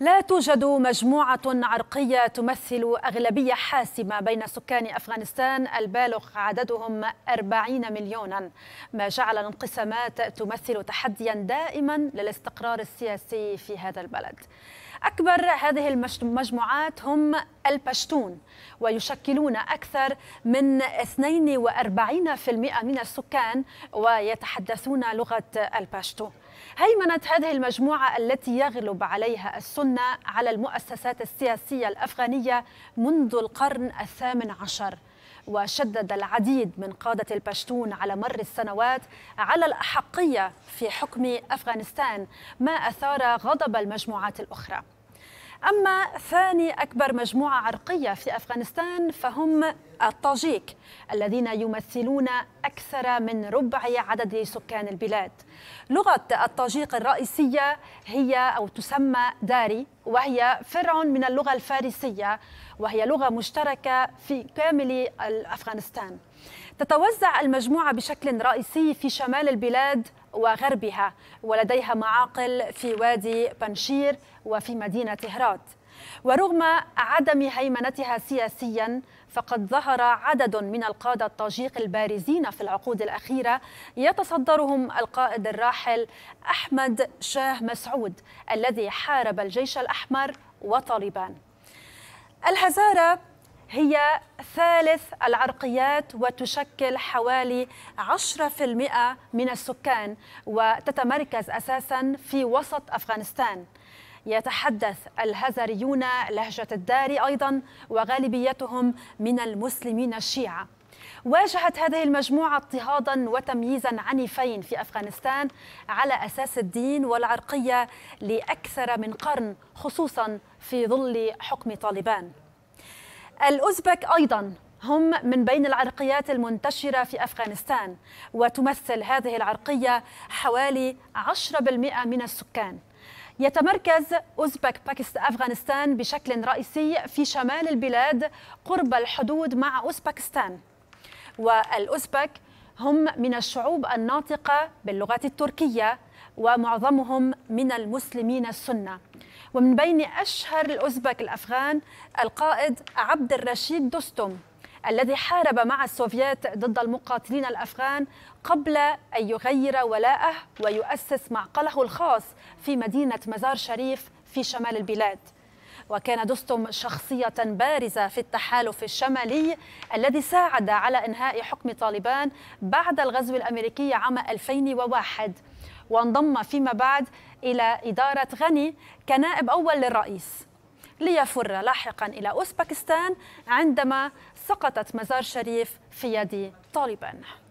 لا توجد مجموعة عرقية تمثل أغلبية حاسمة بين سكان أفغانستان البالغ عددهم 40 مليونا ما جعل الانقسامات تمثل تحديا دائما للاستقرار السياسي في هذا البلد أكبر هذه المجموعات هم البشتون ويشكلون أكثر من 42% من السكان ويتحدثون لغة البشتو هيمنة هذه المجموعة التي يغلب عليها السنة على المؤسسات السياسية الأفغانية منذ القرن الثامن عشر وشدد العديد من قادة البشتون على مر السنوات على الأحقية في حكم أفغانستان ما أثار غضب المجموعات الأخرى أما ثاني أكبر مجموعة عرقية في أفغانستان فهم الطاجيك الذين يمثلون أكثر من ربع عدد سكان البلاد لغة الطاجيك الرئيسية هي أو تسمى داري وهي فرع من اللغة الفارسية وهي لغة مشتركة في كامل أفغانستان تتوزع المجموعة بشكل رئيسي في شمال البلاد وغربها ولديها معاقل في وادي بنشير وفي مدينة هرات ورغم عدم هيمنتها سياسيا فقد ظهر عدد من القادة الطاجيق البارزين في العقود الأخيرة يتصدرهم القائد الراحل أحمد شاه مسعود الذي حارب الجيش الأحمر وطالبان الهزارة هي ثالث العرقيات وتشكل حوالي 10% من السكان وتتمركز أساسا في وسط أفغانستان يتحدث الهزريون لهجة الداري أيضا وغالبيتهم من المسلمين الشيعة واجهت هذه المجموعة اضطهادا وتمييزا عنيفين في أفغانستان على أساس الدين والعرقية لأكثر من قرن خصوصا في ظل حكم طالبان الأوزبك أيضا هم من بين العرقيات المنتشرة في أفغانستان وتمثل هذه العرقية حوالي 10% من السكان يتمركز أوزبك باكستان أفغانستان بشكل رئيسي في شمال البلاد قرب الحدود مع أوزبكستان والأوزبك هم من الشعوب الناطقة باللغة التركية ومعظمهم من المسلمين السنه ومن بين اشهر الاوزبك الافغان القائد عبد الرشيد دوستم الذي حارب مع السوفيات ضد المقاتلين الافغان قبل ان يغير ولاءه ويؤسس معقله الخاص في مدينه مزار شريف في شمال البلاد وكان دستم شخصية بارزة في التحالف الشمالي الذي ساعد على إنهاء حكم طالبان بعد الغزو الأمريكي عام 2001 وانضم فيما بعد إلى إدارة غني كنائب أول للرئيس ليفر لاحقا إلى أوزبكستان عندما سقطت مزار شريف في يد طالبان